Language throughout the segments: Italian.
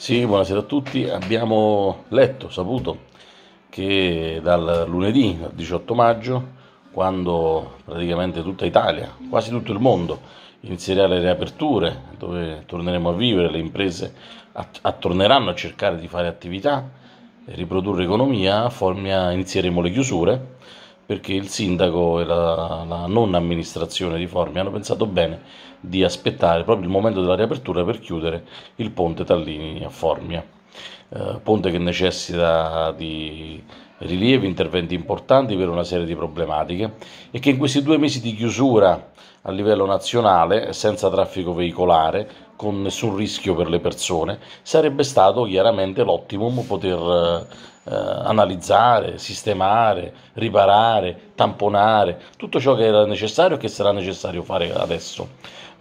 Sì, buonasera a tutti. Abbiamo letto, saputo che dal lunedì 18 maggio, quando praticamente tutta Italia, quasi tutto il mondo, inizierà le riaperture, dove torneremo a vivere, le imprese attorneranno a cercare di fare attività e riprodurre economia, formia, inizieremo le chiusure perché il sindaco e la, la, non amministrazione di Formia hanno pensato bene di aspettare proprio il momento della riapertura per chiudere il ponte Tallini a Formia, eh, ponte che necessita di rilievi, interventi importanti per una serie di problematiche e che in questi due mesi di chiusura a livello nazionale, senza traffico veicolare, con nessun rischio per le persone, sarebbe stato chiaramente l'ottimum poter eh, eh, analizzare, sistemare, riparare, tamponare, tutto ciò che era necessario e che sarà necessario fare adesso.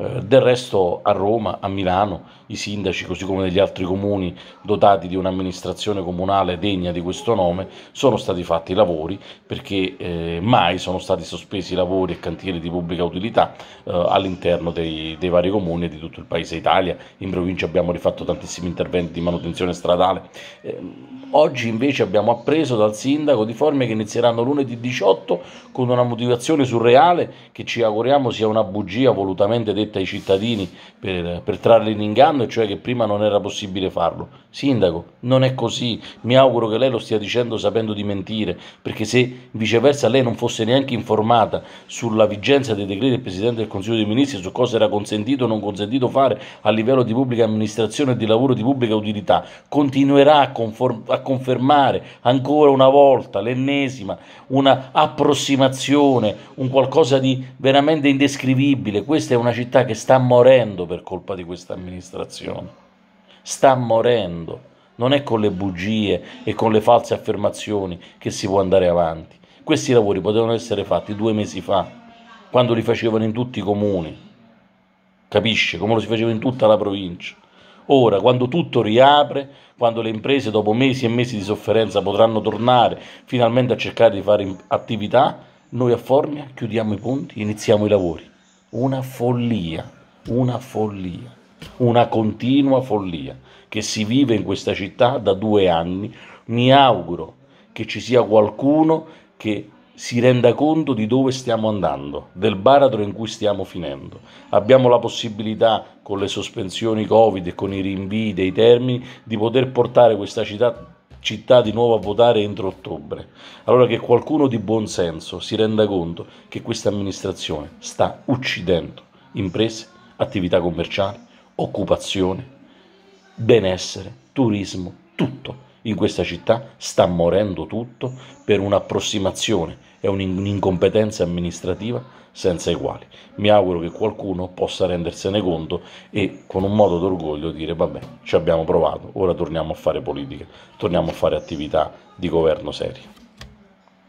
Eh, del resto a Roma, a Milano, i sindaci, così come negli altri comuni dotati di un'amministrazione comunale degna di questo nome, sono stati fatti i lavori perché eh, mai sono stati sospesi i lavori e cantieri di pubblica utilità eh, all'interno dei, dei, vari comuni e di tutto il paese Italia. In provincia abbiamo rifatto tantissimi interventi di manutenzione stradale. Eh, oggi invece abbiamo appreso dal sindaco di Forme che inizieranno lunedì 18 con una motivazione surreale che ci auguriamo sia una bugia volutamente detta detta ai cittadini per, per trarli in inganno, e cioè che prima non era possibile farlo. Sindaco, non è così. Mi auguro che lei lo stia dicendo sapendo di mentire, perché se viceversa lei non fosse neanche informata sulla vigenza dei decreti del Presidente del Consiglio dei Ministri, su cosa era consentito o non consentito fare a livello di pubblica amministrazione e di lavoro di pubblica utilità, continuerà a, conform- a confermare ancora una volta, l'ennesima, una approssimazione, un qualcosa di veramente indescrivibile. Questa è una città città che sta morendo per colpa di questa amministrazione, sta morendo. Non è con le bugie e con le false affermazioni che si può andare avanti. Questi lavori potevano essere fatti due mesi fa, quando li facevano in tutti i comuni, capisce? Come lo si faceva in tutta la provincia. Ora, quando tutto riapre, quando le imprese dopo mesi e mesi di sofferenza potranno tornare finalmente a cercare di fare attività, noi a Formia chiudiamo i punti, iniziamo i lavori una follia, una follia, una continua follia che si vive in questa città da due anni. Mi auguro che ci sia qualcuno che si renda conto di dove stiamo andando, del baratro in cui stiamo finendo. Abbiamo la possibilità, con le sospensioni Covid e con i rinvii dei termini, di poter portare questa città città di nuovo a votare entro ottobre. Allora che qualcuno di buon senso si renda conto che questa amministrazione sta uccidendo imprese, attività commerciali, occupazione, benessere, turismo, tutto in questa città sta morendo tutto per un'approssimazione e un'incompetenza amministrativa senza i Mi auguro che qualcuno possa rendersene conto e con un modo d'orgoglio dire vabbè, ci abbiamo provato, ora torniamo a fare politica, torniamo a fare attività di governo seria.